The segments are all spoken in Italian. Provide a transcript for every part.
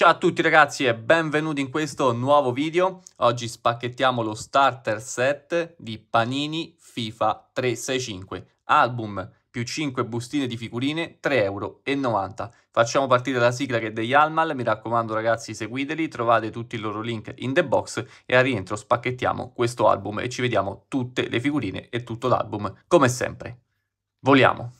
Ciao a tutti ragazzi e benvenuti in questo nuovo video. Oggi spacchettiamo lo starter set di Panini FIFA 365, album più 5 bustine di figurine, 3,90 euro. Facciamo partire la sigla che è degli Almal, mi raccomando ragazzi seguiteli, trovate tutti i loro link in the box e a rientro spacchettiamo questo album e ci vediamo tutte le figurine e tutto l'album come sempre. Voliamo!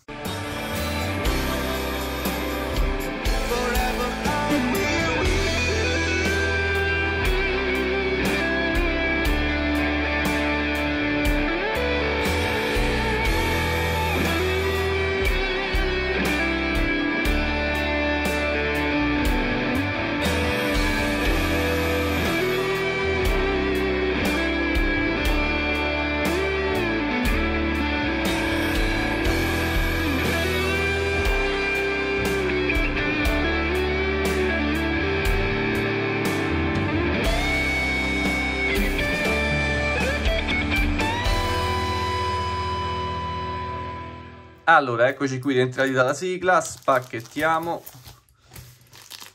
Allora, eccoci qui rientrati dalla sigla, spacchettiamo.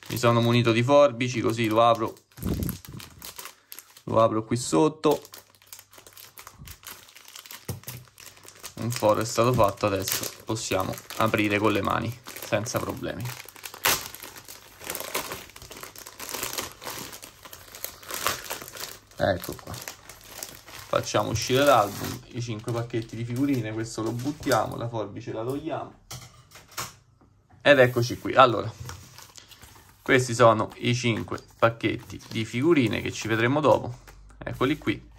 Mi sono munito di forbici, così lo apro. Lo apro qui sotto. Un foro è stato fatto, adesso possiamo aprire con le mani, senza problemi. Ecco qua facciamo uscire l'album, i 5 pacchetti di figurine, questo lo buttiamo, la forbice la togliamo ed eccoci qui. Allora, questi sono i 5 pacchetti di figurine che ci vedremo dopo, eccoli qui.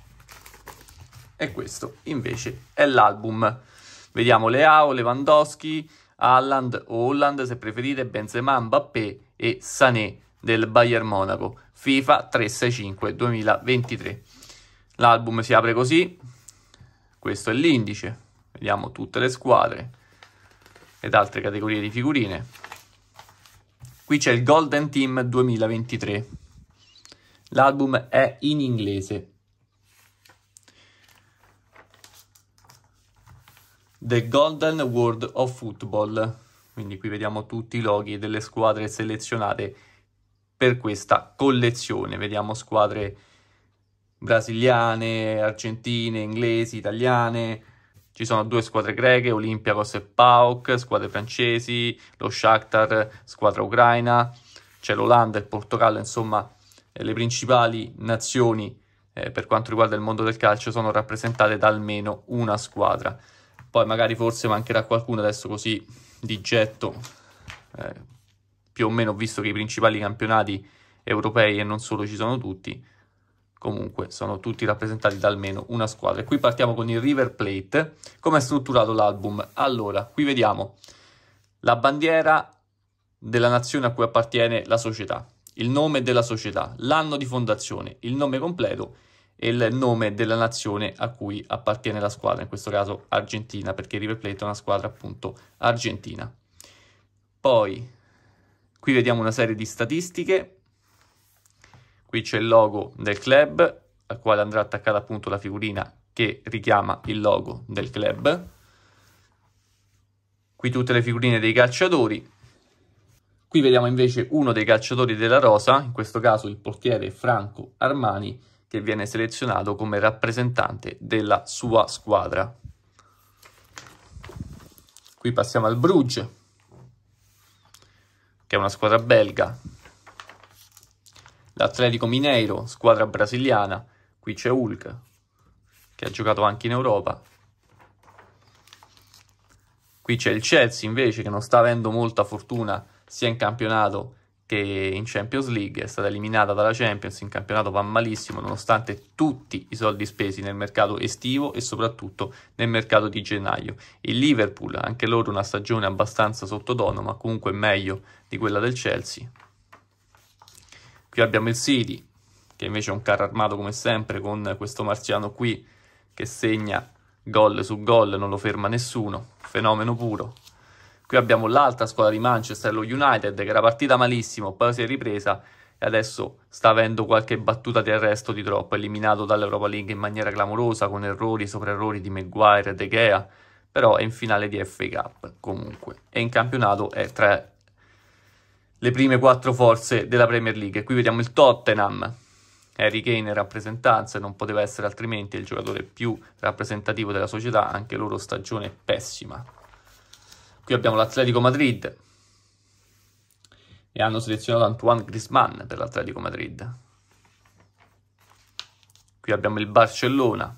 E questo invece è l'album. Vediamo Leao, Lewandowski, Haaland o Holland se preferite, Benzema, Mbappé e Sané del Bayern Monaco. FIFA 365 2023. L'album si apre così, questo è l'indice, vediamo tutte le squadre ed altre categorie di figurine. Qui c'è il Golden Team 2023. L'album è in inglese. The Golden World of Football. Quindi qui vediamo tutti i loghi delle squadre selezionate per questa collezione. Vediamo squadre brasiliane, argentine, inglesi, italiane. Ci sono due squadre greche, Olympiakos e Pauk, squadre francesi, lo Shakhtar, squadra ucraina, c'è l'Olanda, e il Portogallo, insomma eh, le principali nazioni eh, per quanto riguarda il mondo del calcio sono rappresentate da almeno una squadra. Poi magari forse mancherà qualcuno adesso così di getto, eh, più o meno visto che i principali campionati europei e non solo ci sono tutti, comunque sono tutti rappresentati da almeno una squadra. E qui partiamo con il River Plate, come è strutturato l'album. Allora, qui vediamo la bandiera della nazione a cui appartiene la società, il nome della società, l'anno di fondazione, il nome completo e il nome della nazione a cui appartiene la squadra, in questo caso Argentina, perché River Plate è una squadra appunto argentina. Poi qui vediamo una serie di statistiche Qui c'è il logo del club, al quale andrà attaccata appunto la figurina che richiama il logo del club. Qui tutte le figurine dei calciatori. Qui vediamo invece uno dei calciatori della rosa, in questo caso il portiere Franco Armani, che viene selezionato come rappresentante della sua squadra. Qui passiamo al Bruges, che è una squadra belga L'Atletico Mineiro, squadra brasiliana, qui c'è Hulk, che ha giocato anche in Europa. Qui c'è il Chelsea invece che non sta avendo molta fortuna sia in campionato che in Champions League, è stata eliminata dalla Champions, in campionato va malissimo nonostante tutti i soldi spesi nel mercato estivo e soprattutto nel mercato di gennaio. Il Liverpool, anche loro una stagione abbastanza sottotono, ma comunque meglio di quella del Chelsea. Qui abbiamo il City, che invece è un carro armato come sempre, con questo marziano qui che segna gol su gol, non lo ferma nessuno, fenomeno puro. Qui abbiamo l'altra squadra di Manchester, lo United, che era partita malissimo, poi si è ripresa e adesso sta avendo qualche battuta di arresto di troppo, eliminato dall'Europa League in maniera clamorosa, con errori sopra errori di Maguire e De Gea, però è in finale di FA Cup comunque, e in campionato è tra le prime quattro forze della Premier League. Qui vediamo il Tottenham, Harry Kane in rappresentanza, non poteva essere altrimenti il giocatore più rappresentativo della società, anche loro stagione pessima. Qui abbiamo l'Atletico Madrid e hanno selezionato Antoine Grisman per l'Atletico Madrid. Qui abbiamo il Barcellona.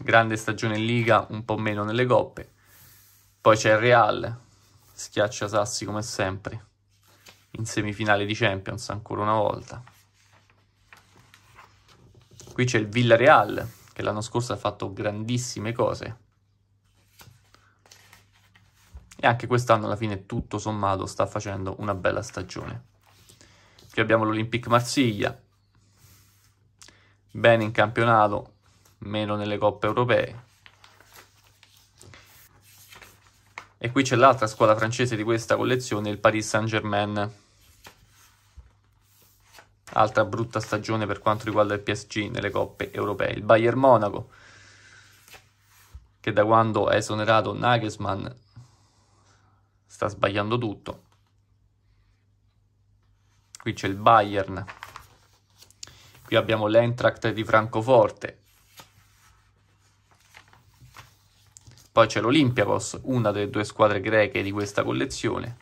Grande stagione in Liga, un po' meno nelle coppe. Poi c'è il Real, schiaccia Sassi come sempre in semifinale di Champions ancora una volta. Qui c'è il Villarreal che l'anno scorso ha fatto grandissime cose e anche quest'anno alla fine tutto sommato sta facendo una bella stagione. Qui abbiamo l'Olympique Marsiglia, bene in campionato, meno nelle coppe europee, E qui c'è l'altra squadra francese di questa collezione, il Paris Saint-Germain. Altra brutta stagione per quanto riguarda il PSG nelle coppe europee. Il Bayern Monaco, che da quando è esonerato Nagelsmann sta sbagliando tutto. Qui c'è il Bayern. Qui abbiamo l'Eintracht di Francoforte, Poi c'è l'Olympiakos, una delle due squadre greche di questa collezione.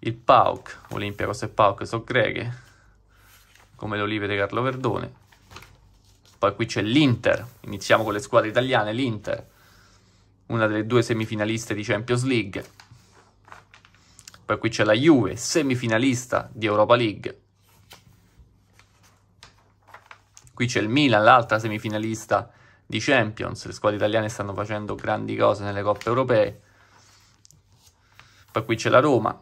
Il Pauk, Olympiakos e Pauk sono greche, come le olive di Carlo Verdone. Poi qui c'è l'Inter, iniziamo con le squadre italiane, l'Inter, una delle due semifinaliste di Champions League. Poi qui c'è la Juve, semifinalista di Europa League. Qui c'è il Milan, l'altra semifinalista di Champions, le squadre italiane stanno facendo grandi cose nelle coppe europee. Poi qui c'è la Roma,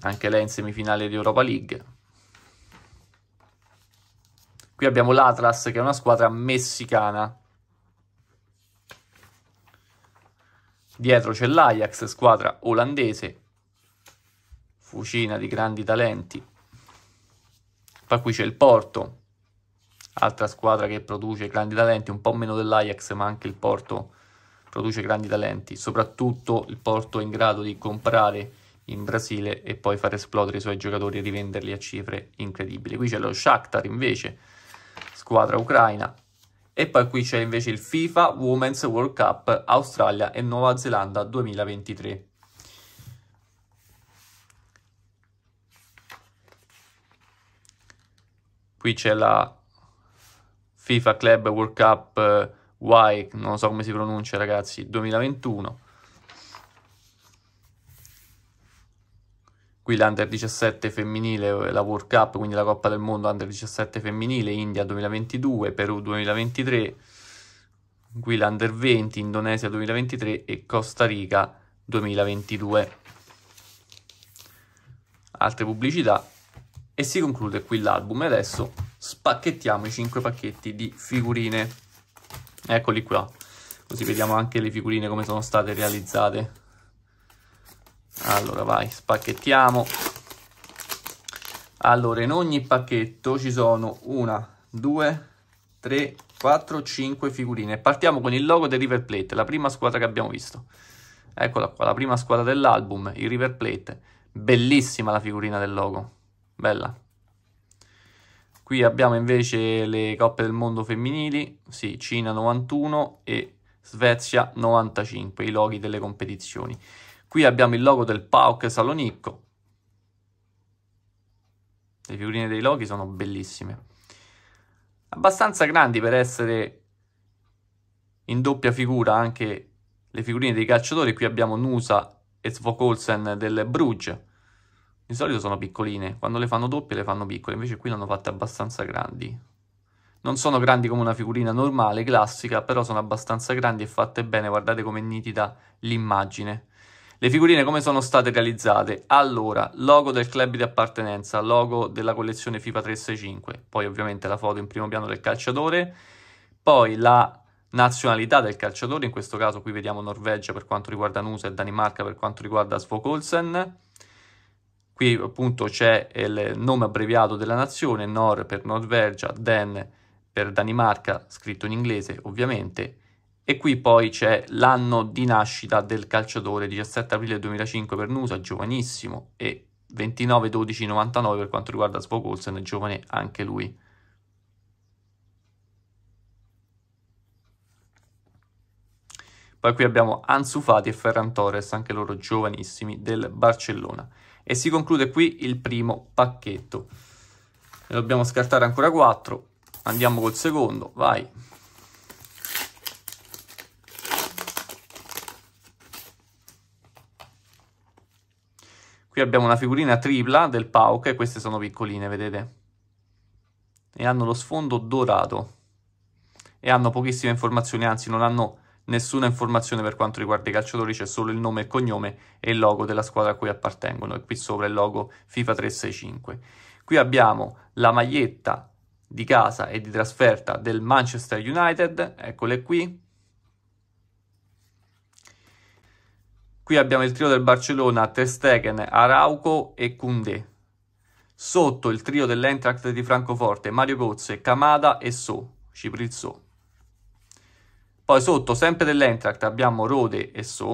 anche lei in semifinale di Europa League. Qui abbiamo l'Atlas che è una squadra messicana. Dietro c'è l'Ajax, squadra olandese, fucina di grandi talenti. Poi qui c'è il Porto, altra squadra che produce grandi talenti, un po' meno dell'Ajax, ma anche il Porto produce grandi talenti, soprattutto il Porto è in grado di comprare in Brasile e poi far esplodere i suoi giocatori e rivenderli a cifre incredibili. Qui c'è lo Shakhtar invece, squadra ucraina. E poi qui c'è invece il FIFA Women's World Cup Australia e Nuova Zelanda 2023. Qui c'è la FIFA Club World Cup eh, Y, non so come si pronuncia ragazzi, 2021. Qui l'Under 17 femminile, eh, la World Cup, quindi la Coppa del Mondo Under 17 femminile, India 2022, Perù 2023, qui l'Under 20, Indonesia 2023 e Costa Rica 2022. Altre pubblicità e si conclude qui l'album e adesso spacchettiamo i 5 pacchetti di figurine. Eccoli qua, così vediamo anche le figurine come sono state realizzate. Allora vai, spacchettiamo. Allora, in ogni pacchetto ci sono una, due, tre, quattro, cinque figurine. Partiamo con il logo del River Plate, la prima squadra che abbiamo visto. Eccola qua, la prima squadra dell'album, il River Plate. Bellissima la figurina del logo, bella. Qui abbiamo invece le coppe del mondo femminili, sì, Cina 91 e Svezia 95, i loghi delle competizioni. Qui abbiamo il logo del PAOK Salonicco. Le figurine dei loghi sono bellissime. Abbastanza grandi per essere in doppia figura anche le figurine dei calciatori. Qui abbiamo Nusa e Svokolsen del Bruges di solito sono piccoline, quando le fanno doppie le fanno piccole, invece qui le hanno fatte abbastanza grandi. Non sono grandi come una figurina normale, classica, però sono abbastanza grandi e fatte bene, guardate com'è nitida l'immagine. Le figurine come sono state realizzate? Allora, logo del club di appartenenza, logo della collezione FIFA 365, poi ovviamente la foto in primo piano del calciatore, poi la nazionalità del calciatore, in questo caso qui vediamo Norvegia per quanto riguarda Nusa e Danimarca per quanto riguarda Svokolsen, Qui appunto c'è il nome abbreviato della nazione, Nor per Norvegia, Den per Danimarca, scritto in inglese ovviamente, e qui poi c'è l'anno di nascita del calciatore, 17 aprile 2005 per Nusa, giovanissimo, e 29-12-99 per quanto riguarda Svogolsen, giovane anche lui. Poi qui abbiamo Ansu e Ferran Torres, anche loro giovanissimi, del Barcellona e si conclude qui il primo pacchetto ne dobbiamo scartare ancora 4 andiamo col secondo vai qui abbiamo una figurina tripla del Pauk e queste sono piccoline vedete e hanno lo sfondo dorato e hanno pochissime informazioni anzi non hanno nessuna informazione per quanto riguarda i calciatori, c'è solo il nome e cognome e il logo della squadra a cui appartengono e qui sopra il logo FIFA 365. Qui abbiamo la maglietta di casa e di trasferta del Manchester United, eccole qui. Qui abbiamo il trio del Barcellona, Testegen, Arauco e Koundé. Sotto il trio dell'Eintracht di Francoforte, Mario Gozze, Kamada e So, Ciprizzo. Poi sotto, sempre dell'entract, abbiamo Rode e So,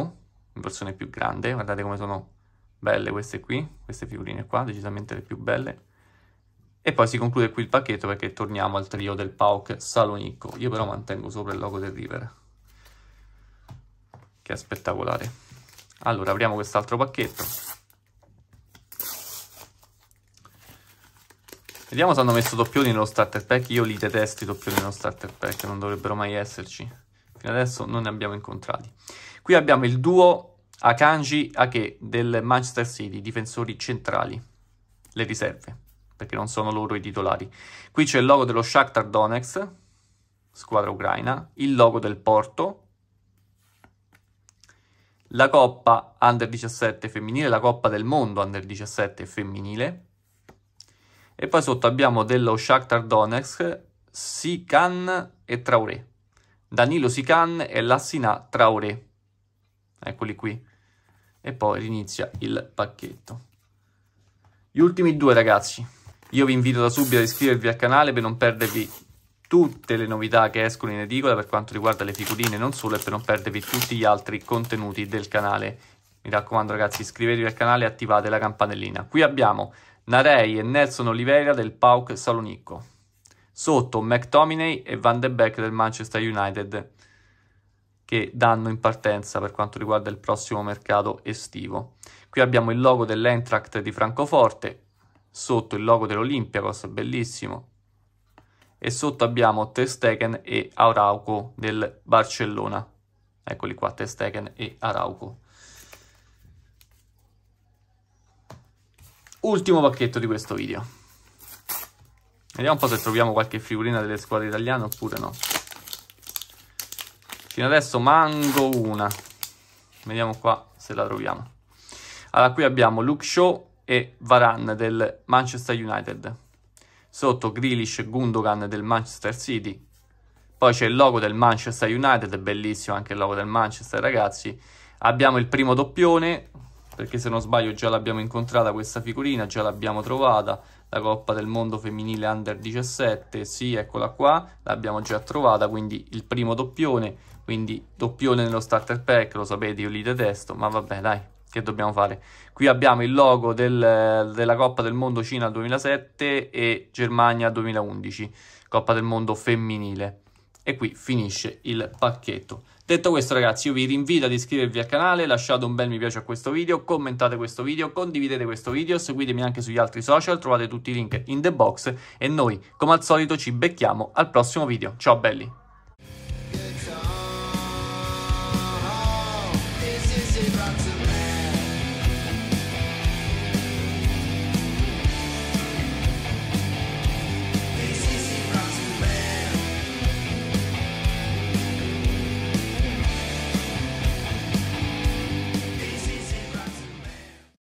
in versione più grande. Guardate come sono belle queste qui, queste figurine qua, decisamente le più belle. E poi si conclude qui il pacchetto perché torniamo al trio del Pauk Salonicco. Io però mantengo sopra il logo del River, che è spettacolare. Allora, apriamo quest'altro pacchetto. Vediamo se hanno messo doppioni nello starter pack. Io li detesto i doppioni nello starter pack, non dovrebbero mai esserci fino adesso non ne abbiamo incontrati. Qui abbiamo il duo Akanji Ake del Manchester City, difensori centrali, le riserve, perché non sono loro i titolari. Qui c'è il logo dello Shakhtar Donetsk, squadra ucraina, il logo del Porto, la Coppa Under 17 femminile, la Coppa del Mondo Under 17 femminile e poi sotto abbiamo dello Shakhtar Donetsk, Sikan e Traoré. Danilo Sican e Lassina Traoré. Eccoli qui. E poi inizia il pacchetto. Gli ultimi due ragazzi. Io vi invito da subito ad iscrivervi al canale per non perdervi tutte le novità che escono in edicola per quanto riguarda le figurine non solo e per non perdervi tutti gli altri contenuti del canale. Mi raccomando ragazzi iscrivetevi al canale e attivate la campanellina. Qui abbiamo Narei e Nelson Oliveira del PAUC Salonicco sotto McTominay e Van de Beek del Manchester United che danno in partenza per quanto riguarda il prossimo mercato estivo. Qui abbiamo il logo dell'Entract di Francoforte, sotto il logo dell'Olympiakos, bellissimo, e sotto abbiamo Testegen e Arauco del Barcellona. Eccoli qua, Testegen e Arauco. Ultimo pacchetto di questo video. Vediamo un po' se troviamo qualche figurina delle squadre italiane oppure no. Fino adesso mango una. Vediamo qua se la troviamo. Allora, qui abbiamo Luke Shaw e Varane del Manchester United. Sotto Grealish e Gundogan del Manchester City. Poi c'è il logo del Manchester United, bellissimo anche il logo del Manchester, ragazzi. Abbiamo il primo doppione, perché se non sbaglio già l'abbiamo incontrata questa figurina, già l'abbiamo trovata la Coppa del Mondo Femminile Under 17, sì eccola qua, l'abbiamo già trovata, quindi il primo doppione, quindi doppione nello starter pack, lo sapete io li detesto, ma vabbè dai, che dobbiamo fare? Qui abbiamo il logo del, della Coppa del Mondo Cina 2007 e Germania 2011, Coppa del Mondo Femminile. E qui finisce il pacchetto. Detto questo ragazzi io vi invito ad iscrivervi al canale, lasciate un bel mi piace a questo video, commentate questo video, condividete questo video, seguitemi anche sugli altri social, trovate tutti i link in the box e noi come al solito ci becchiamo al prossimo video. Ciao belli!